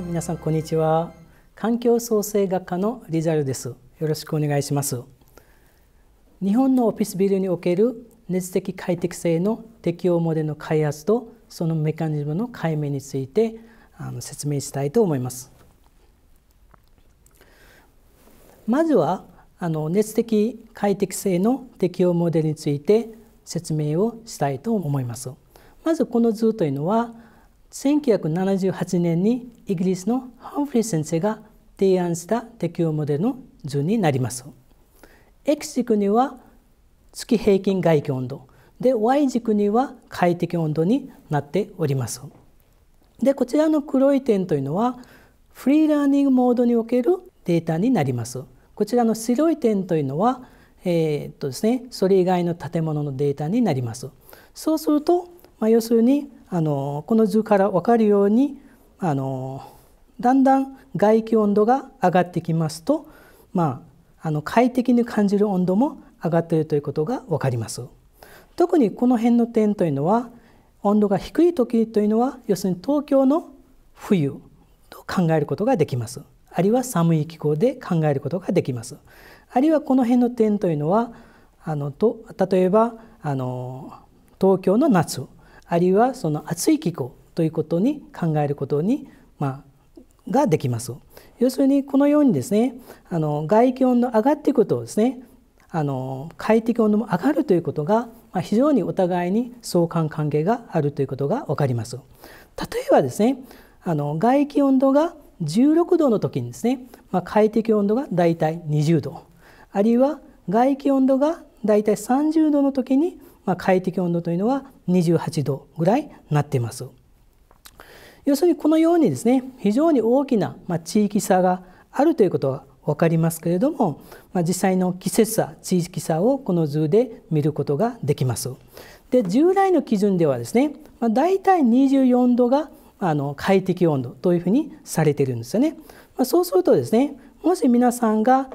はい皆さんこんにちは環境創生学科のリザルですよろしくお願いします日本のオフィスビルにおける熱的快適性の適用モデルの開発とそのメカニズムの解明についてあの説明したいと思いますまずはあの熱的快適性の適用モデルについて説明をしたいと思いますまずこの図というのは1978年にイギリスのハンフリー先生が提案した適用モデルの図になります。X 軸には月平均外気温度で Y 軸には快適温度になっております。でこちらの黒い点というのはフリーラーニングモードにおけるデータになります。こちらの白い点というのは、えー、っとですね、それ以外の建物のデータになります。そうすると、まあ、要するにあのこの図から分かるようにあのだんだん外気温度が上がってきますと、まあ、あの快適に感じる温度も上がっているということが分かります。特にこの辺の点というのは温度が低い時というのは要するに東京の冬と考えることができます。あるいは寒い気候で考えることができます。あるいはこの辺の点というのはあのと例えばあの東京の夏あるいはその熱い気候ということに考えることに、まあ、ができます。要するにこのようにですねあの外気温の上がっていくことをですねあの快適温度も上がるということが、まあ、非常にお互いに相関関係があるということが分かります。例えばですねあの外気温度が16度の時にですね、まあ、快適温度がだいたい20度あるいは外気温度がだいたい30度の時にまあ、快適温度というのは28度ぐらいなっています。要するにこのようにですね非常に大きな、まあ、地域差があるということは分かりますけれども、まあ、実際の季節差地域差をこの図で見ることができます。で従来の基準ではですね、まあ、大体24度があの快適温度というふうにされてるんですよね。まあ、そうするとですねもし皆さんが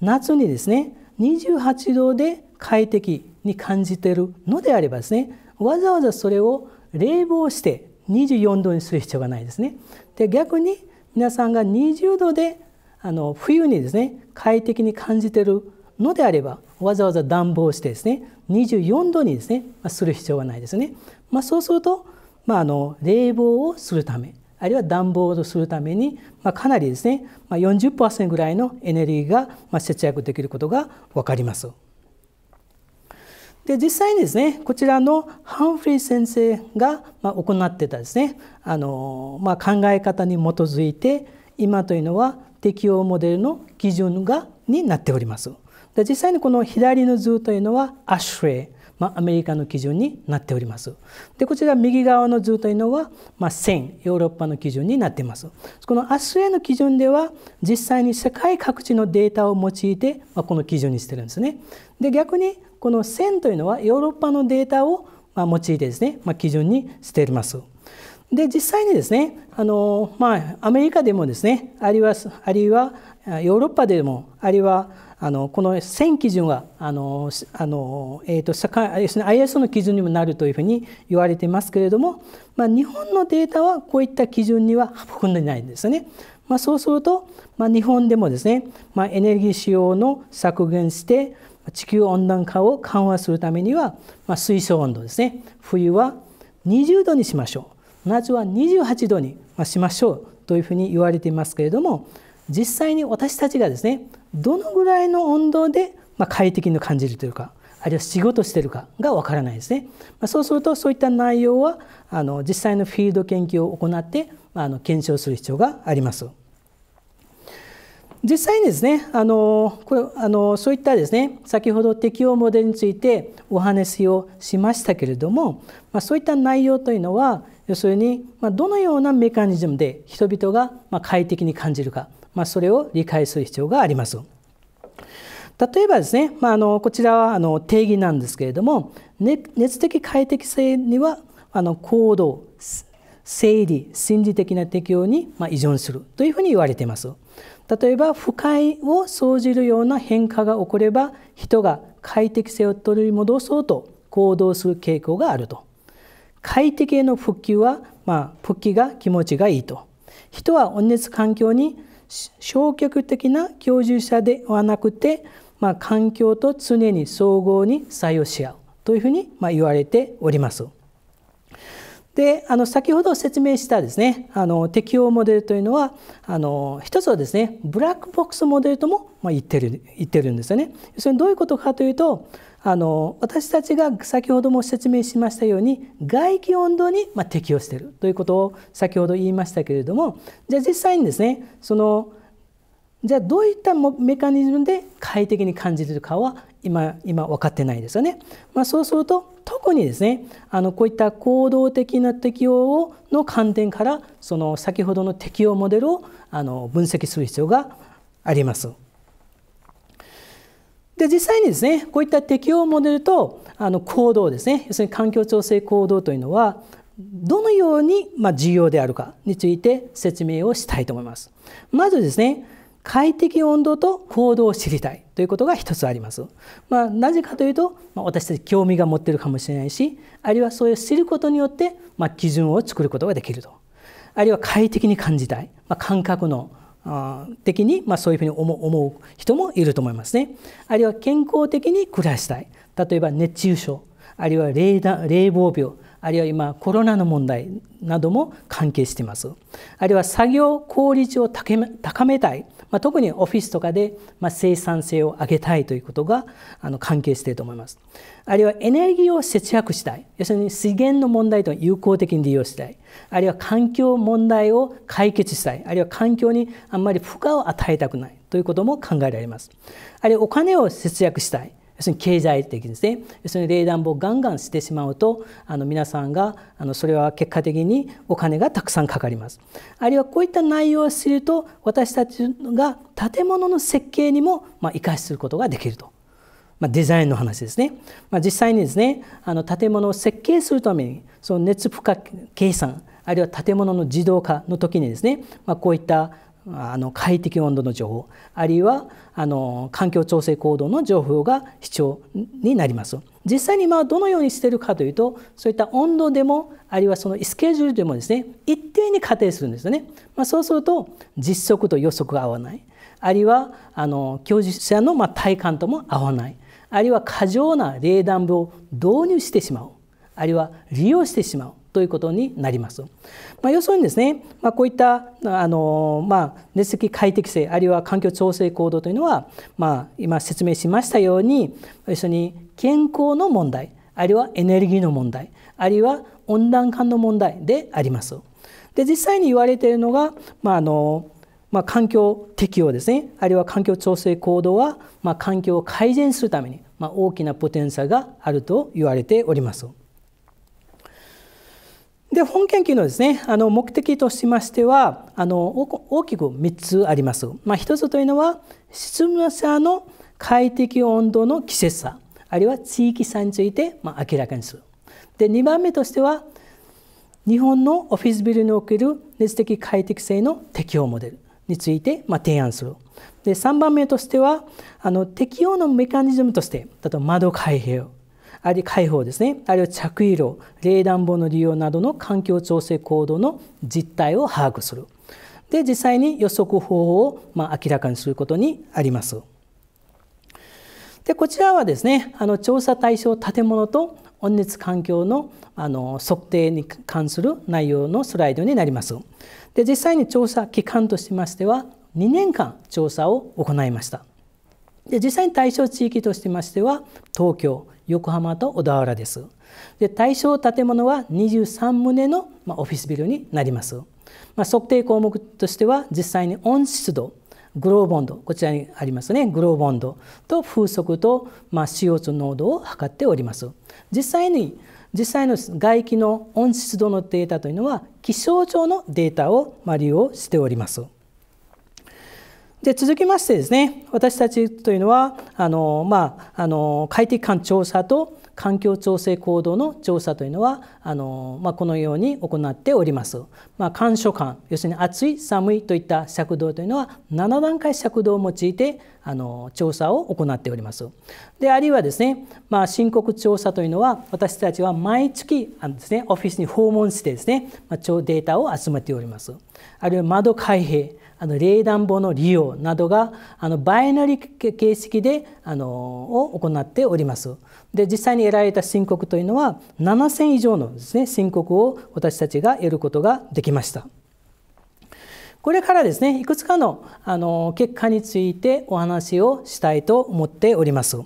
夏にですね28度で快適に感じているのであればですねわざわざそれを冷房して24度にする必要がないですね。で逆に皆さんが20度であの冬にですね快適に感じているのであればわざわざ暖房してですね24度にですね、まする必要がないですね。まあ、そうすると、まあ、あの冷房をするためあるいは暖房をするために、まあ、かなりですね、まあ40、40%ぐらいのエネルギーが節約できることが分かります。で実際にですねこちらのハンフリー先生が行ってたですねあの、まあ、考え方に基づいて今というのは適応モデルの基準がになっております。で実際にこの左の図というのはアシュレイ、まあ、アメリカの基準になっております。でこちら右側の図というのは、まあ、線ヨーロッパの基準になっています。このアシュレイの基準では実際に世界各地のデータを用いて、まあ、この基準にしてるんですね。で逆にこの線というのはヨーロッパのデータをま用いてですね、ま基準にしています。で実際にですねあの、まあ、アメリカでもですねあるいはあるいはヨーロッパでもあるいはあのこの1000基準はあのあの、えーと、ISO の基準にもなるというふうに言われてますけれども、まあ、日本のデータはこういった基準には含んでないんですよね。まあ、そうすると、まあ、日本でもですね、まあ、エネルギー使用の削減して、地球温暖化を緩和するためには、まあ、水素温度ですね冬は20度にしましょう夏は28度にしましょうというふうに言われていますけれども実際に私たちがですねどのぐらいの温度で快適に感じるというかあるいは仕事してるかがわからないですね。まそうするとそういった内容はあの実際のフィールド研究を行ってあの検証する必要があります。実際にですねあのこれあのそういったですね先ほど適応モデルについてお話をしましたけれども、まあ、そういった内容というのは要するに、まどのようなメカニズムで人々が、ま快適に感じるか、まあ、それを理解する必要があります。例えばですね、まあ、のこちらはあの定義なんですけれども、熱的快適性にはあの行動生理心理的な適応に、ま依存するというふうに言われています。例えば不快を生じるような変化が起これば人が快適性を取り戻そうと行動する傾向があると快適への復帰は、まあ、復帰が気持ちがいいと人は温熱環境に消極的な居住者ではなくて、まあ、環境と常に総合に作用し合うというふうに、まあ、言われております。であの先ほど説明したですねあの適応モデルというのはあの一つはですねブラックボックスモデルとも、まあ、言ってる言ってるんですよね。それどういうことかというとあの私たちが先ほども説明しましたように外気温度に、まあ、適応しているということを先ほど言いましたけれどもじゃあ実際にですねそのじゃあどういったメカニズムで快適に感じるかは今今分かってないですよね。まあ、そうすると特にですねあのこういった行動的な適応をの観点からその先ほどの適応モデルをあの分析する必要があります。で実際にですねこういった適応モデルとあの行動ですね要するに環境調整行動というのはどのように、ま重要であるかについて説明をしたいと思います。まずですね快適温度と行動を知りたいということが一つあります。まあ、なぜかというと、まあ、私たち興味が持ってるかもしれないしあるいはそういう知ることによって、まあ、基準を作ることができるとあるいは快適に感じたい、まあ、感覚の的に、まあ、そういうふうに思う人もいると思いますね。あるいは健康的に暮らしたい例えば熱中症あるいは冷房病あるいは今コロナの問題なども関係していますあるいは作業効率を高めたいまあ、特にオフィスとかで、まあ、生産性を上げたいということがあの関係していると思います。あるいはエネルギーを節約したい要するに資源の問題と有効的に利用したいあるいは環境問題を解決したいあるいは環境にあんまり負荷を与えたくないということも考えられます。あるいはお金を節約したい要するに経済的ですね要するに冷暖房をガンガンしてしまうとあの皆さんがあのそれは結果的にお金がたくさんかかります。あるいはこういった内容を知ると私たちが建物の設計にもまあ生かしすることができると。まあ、デザインの話ですね、まあ、実際にですねあの建物を設計するためにその熱負荷計算あるいは建物の自動化の時にですね、まあ、こういったあの快適温度の情報あるいはあの環境調整行動の情報が必要になります実際にまどのようにしてるかというとそういった温度でもあるいはそのスケジュールでもですね一定に仮定するんですよね、まあ、そうすると実測と予測が合わないあるいはあの教授者のま体感とも合わないあるいは過剰な冷暖房を導入してしまうあるいは利用してしまうということになります。まあ、要するにですね、まあ、こういったあの、まあ、熱積快適性あるいは環境調整行動というのは、まあ、今説明しましたように要するに健康の問題あるいはエネルギーの問題あるいは温暖化の問題であります。で実際に言われているのが、まああのまあ、環境適応ですねあるいは環境調整行動は、まあ、環境を改善するために、まあ、大きなポテンシャルがあると言われております。で本研究のですねあの目的としましてはあの大きく3つあります。まあ、1つというのは質問者の快適温度の季節差あるいは地域差について、まあ、明らかにする。で2番目としては日本のオフィスビルにおける熱的快適性の適用モデルについて、まあ、提案する。で3番目としてはあの適用のメカニズムとして例えば窓開閉あるいは解放ですねあるいは着衣炉冷暖房の利用などの環境調整行動の実態を把握するで実際に予測方法をま明らかにすることにあります。でこちらはですねあの調査対象建物と温熱環境のあの測定に関する内容のスライドになります。で実際に調査期間としましては2年間調査を行いました。で実際に対象地域としましては東京横浜と小田原です。で対象建物は23棟の、まオフィスビルになります。まあ、測定項目としては実際に温湿度グローボンドこちらにありますねグローボンドと風速と、ま CO2 濃度を測っております。実際に実際の外気の温湿度のデータというのは気象庁のデータを利用しております。で続きましてですね私たちというのはあの、まあ、あの快適感調査と環境調整行動の調査というのはあの、まあ、このように行っております。まあ、感暑感要するに暑い寒いといった尺度というのは7段階尺度を用いてあの調査を行っております。であるいはですね、まあ、申告調査というのは私たちは毎月あのです、ね、オフィスに訪問してですね、まあ、データを集めております。あるいは窓開閉あの冷暖房の利用などがあのバイナリー形式であのを行っております。で実際に得られた申告というのは7,000以上のです、ね、申告を私たちが得ることができました。これからですねいくつかのあの結果についてお話をしたいと思っております。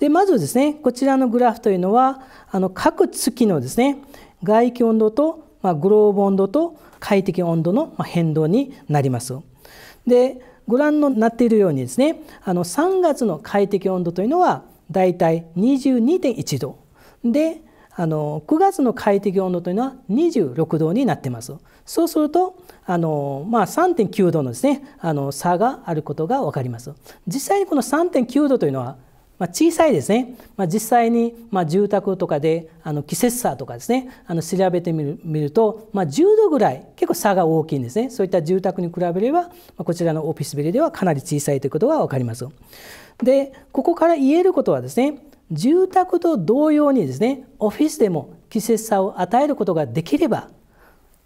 でまずですねこちらのグラフというのはあの各月のですね外気温度と、まあ、グローブ温度と快適温度の変動になります。でご覧のなっているようにですねあの3月の快適温度というのはだいたい22.1度であの9月の快適温度というのは26度になっています。そうするとあの、まあ、3.9度のですねあの差があることが分かります。実際にこの3.9度というのはまあ、小さいですね、まあ、実際にま住宅とかであの季節差とかですねあの調べてみる見ると、ま10度ぐらい結構差が大きいんですねそういった住宅に比べれば、まこちらのオフィスビルではかなり小さいということが分かります。でここから言えることはですね住宅と同様にですねオフィスでも季節差を与えることができれば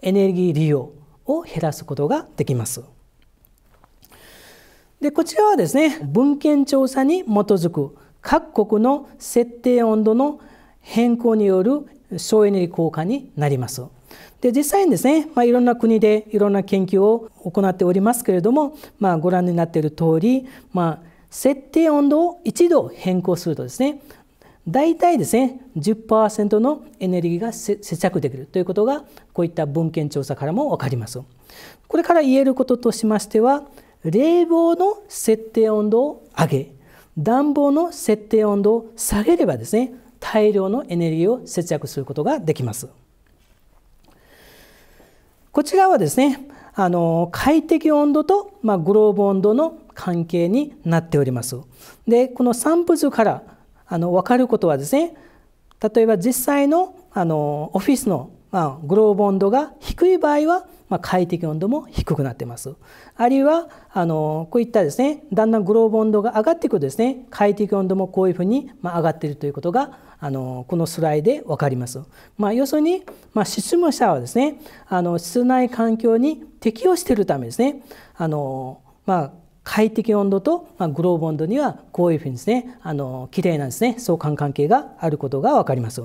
エネルギー利用を減らすことができます。でこちらはですね文献調査に基づく各国の設定温度の変更による省エネ効果になります。で実際にですね、まあ、いろんな国でいろんな研究を行っておりますけれども、まあ、ご覧になっている通り、まあ、設定温度を1度変更するとですね大体ですね10%のエネルギーが接着できるということがこういった文献調査からも分かります。これから言えることとしましては冷房の設定温度を上げ暖房の設定温度を下げればですね大量のエネルギーを節約することができます。こちらはですねあの快適温度と、まあ、グローブ温度の関係になっております。でこの散布図からあの分かることはですね例えば実際のあのオフィスの、まあ、グローブ温度が低い場合はまあ、快適温度も低くなってます。あるいはあのこういったですねだんだんグローブ温度が上がっていくとですね快適温度もこういうふうに、まあ、上がっているということがあのこのスライドで分かります。まあ、要するに、まあ、執者はですねあの室内環境に適応しているためですねあの、まあ、快適温度と、まグローブ温度にはこういうふうにですねあの綺麗なですね相関関係があることが分かります。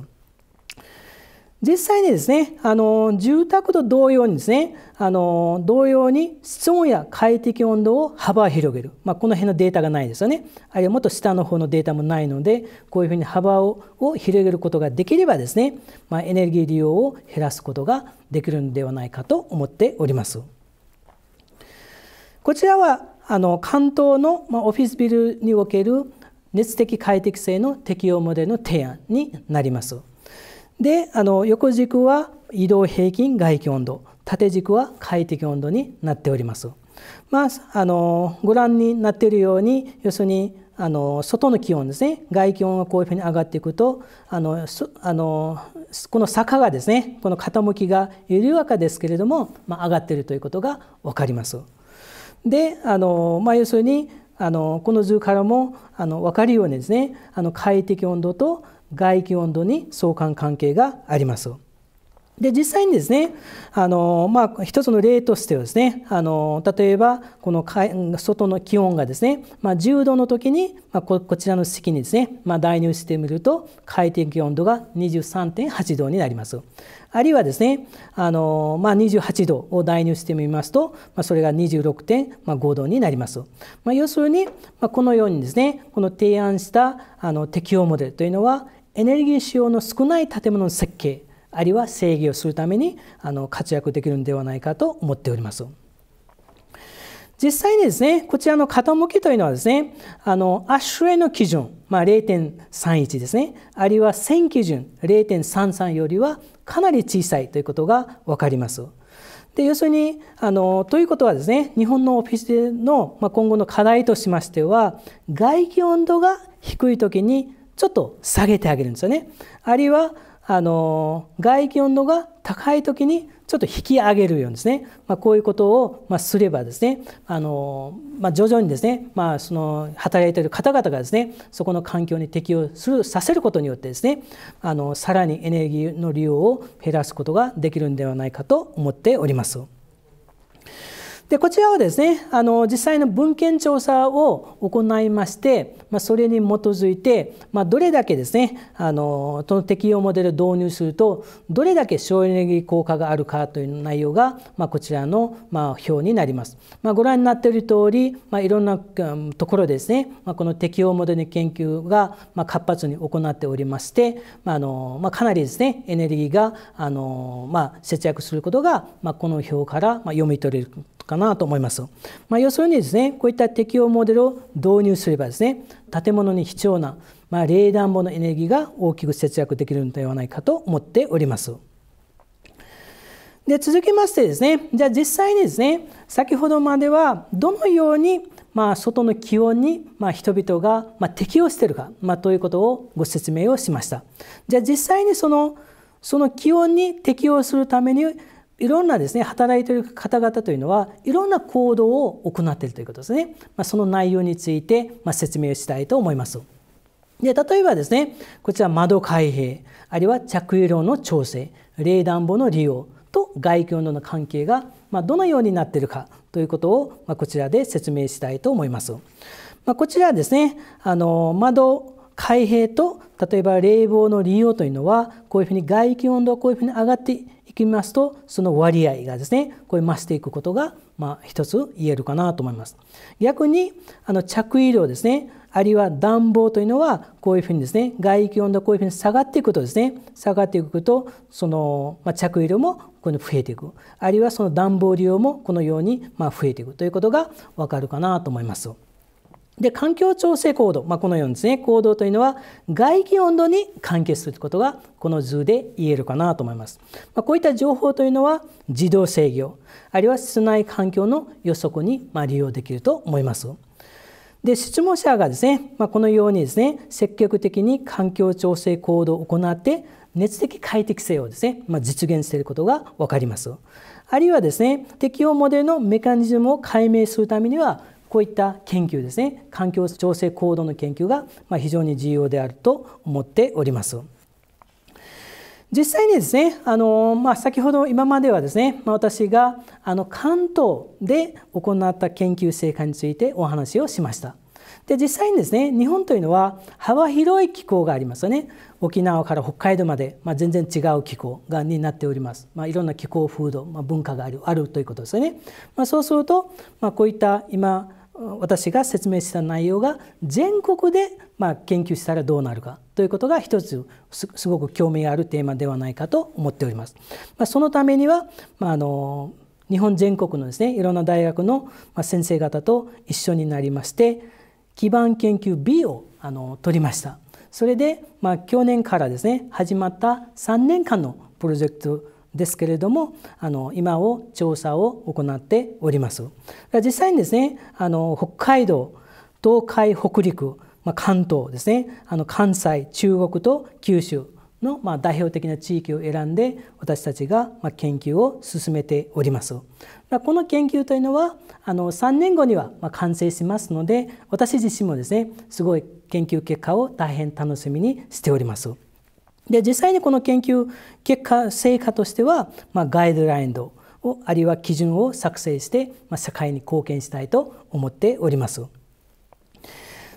実際にですねあの住宅と同様にですねあの同様に室温や快適温度を幅を広げる、まあ、この辺のデータがないですよねあるいはもっと下の方のデータもないのでこういうふうに幅を広げることができればですね、まあ、エネルギー利用を減らすことができるんではないかと思っております。こちらはあの関東のオフィスビルにおける熱的快適性の適用モデルの提案になります。であの横軸は移動平均外気温度縦軸は快適温度になっております。まあ、あのご覧になっているように要するにあの外の気温ですね外気温がこういうふうに上がっていくとあのあのこの坂がですねこの傾きが緩やかですけれども、まあ、上がっているということが分かります。であの、まあ、要するにあのこの図からもあの分かるようにですねあの快適温度と外気温度に相関関係があります。で実際にですねあの、まあ、一つの例としてはですねあの例えばこの外の気温がですね、まあ、10度の時に、まあ、ここちらの式にですね、まあ、代入してみると快適温度が23.8度になります。あるいはですねあの、まあ、28度を代入してみますと、まあ、それが26.5度になります。まあ、要するに、まあ、このようにですねこの提案したあの適応モデルというのはエネルギー使用の少ない建物の設計あるいは制御をするためにあの活躍できるのではないかと思っております。実際にですね、こちらの傾きというのはですね、あの、アッシュへの基準、まあ、0.31ですね、あるいは線基準0.33よりはかなり小さいということが分かります。で要するにあのということはですね日本のオフィスの、まあ、今後の課題としましては外気温度が低い時にちょっと下げてあげるんですよね。あるいはあの外気温度が高い時にちょっと引き上げるようにですね、まあ、こういうことを、まあ、すればですねあの、まあ、徐々にですね、まあ、その働いている方々がですねそこの環境に適応するさせることによってですねあのさらにエネルギーの利用を減らすことができるんではないかと思っております。でこちらはですねあの実際の文献調査を行いまして、まあ、それに基づいて、まあ、どれだけですねあのその適用モデルを導入するとどれだけ省エネルギー効果があるかという内容が、まあ、こちらの、ま表になります。まあ、ご覧になっている通り、まいろんなところですね、まこの適用モデルの研究が、ま活発に行っておりまして、まあのまかなりですねエネルギーがあの、ま節約することが、まこの表から、ま読み取れるかなと思います。まあ、要するにですね、こういった適用モデルを導入すればですね、建物に必要な、まあ、冷暖房のエネルギーが大きく節約できるのではないかと思っております。で続きましてですね、じゃあ実際にですね、先ほどまではどのようにまあ、外の気温に、まあ、人々が、まあ、適応しているか、まあ、ということをご説明をしました。じゃあ実際にそのその気温に適応するためにいろんなですね働いている方々というのはいろんな行動を行っているということですね、まあ、その内容について、まあ、説明したいと思いますで例えばですねこちら窓開閉あるいは着衣量の調整冷暖房の利用と外気温度の関係が、まあ、どのようになっているかということを、まこちらで説明したいと思います、まこちらですねあの窓開閉と例えば冷房の利用というのはこういうふうに外気温度がこういうふうに上がっていきますとその割合がですねこれ増していくことが、まあ、一つ言えるかなと思います。逆にあの着衣量ですねあるいは暖房というのはこういうふうにですね外気温度こういうふうに下がっていくとですね下がっていくとその、まあ、着衣量もこの増えていくあるいはその暖房量もこのようにまあ増えていくということが分かるかなと思います。で環境調整行動、まあ、このようにですね行動というのは外気温度に関係することがこの図で言えるかなと思います、まあ、こういった情報というのは自動制御あるいは室内環境の予測にま利用できると思いますで質問者がですね、まあ、このようにですね積極的に環境調整行動を行って熱的快適性をですね、まあ、実現していることが分かります。あるいはですね適応モデルのメカニズムを解明するためにはこういった研究ですね環境調整行動の研究が非常に重要であると思っております。実際にですねあの、まあ、先ほど今まではですね、まあ、私があの関東で行った研究成果についてお話をしました。で実際にですね日本というのは幅広い気候がありますよね沖縄から北海道まで、まあ、全然違う気候がになっております、まあ、いろんな気候風土、まあ、文化があるあるということですよね、まそうすると、まこういった今私が説明した内容が全国でま研究したらどうなるかということが一つすごく興味があるテーマではないかと思っております。まそのためには、まあの日本全国のですねいろんな大学の先生方と一緒になりまして基盤研究 B をあの取りました。それで、ま去年からですね始まった3年間のプロジェクトですけれどもあの今を調査を行っております実際にですねあの北海道東海北陸、まあ、関東ですねあの関西中国と九州のま代表的な地域を選んで私たちがま研究を進めております。この研究というのはあの3年後にはま完成しますので私自身もですねすごい研究結果を大変楽しみにしております。で実際にこの研究結果成果としては、まあ、ガイドラインをあるいは基準を作成して、まあ、社会に貢献したいと思っております。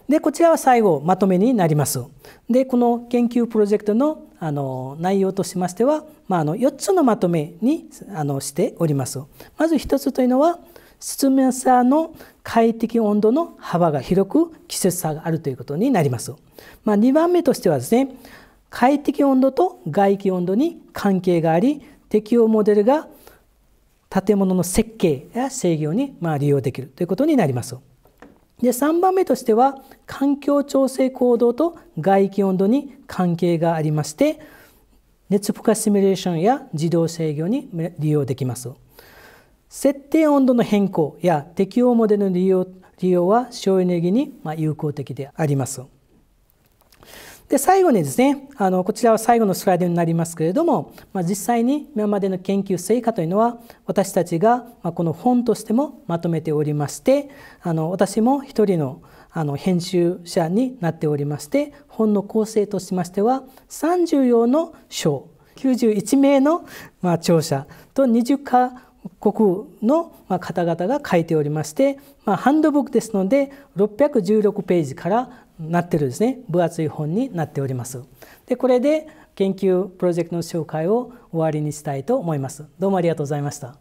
でこちらは最後まとめになります。でこの研究プロジェクトのあの内容としましては、まあ、あの4つのまとめにあのしております。まず1つというのは湿面さの快適温度の幅が広く季節差があるということになります。まあ、2番目としてはですね快適温度と外気温度に関係があり適応モデルが建物の設計や制御にま利用できるということになります。で3番目としては環境調整行動と外気温度に関係がありまして熱負荷シミュレーションや自動制御に利用できます。設定温度の変更や適応モデルの利用利用は省エネルギーに有効的であります。で最後にですねあのこちらは最後のスライドになりますけれども、まあ、実際に今までの研究成果というのは私たちがこの本としてもまとめておりましてあの私も一人のあの編集者になっておりまして本の構成としましては30用の章91名の、ま著者と20か国の方々が書いておりまして、まあ、ハンドブックですので616ページからなってるですね分厚い本になっております。でこれで研究プロジェクトの紹介を終わりにしたいと思います。どうもありがとうございました。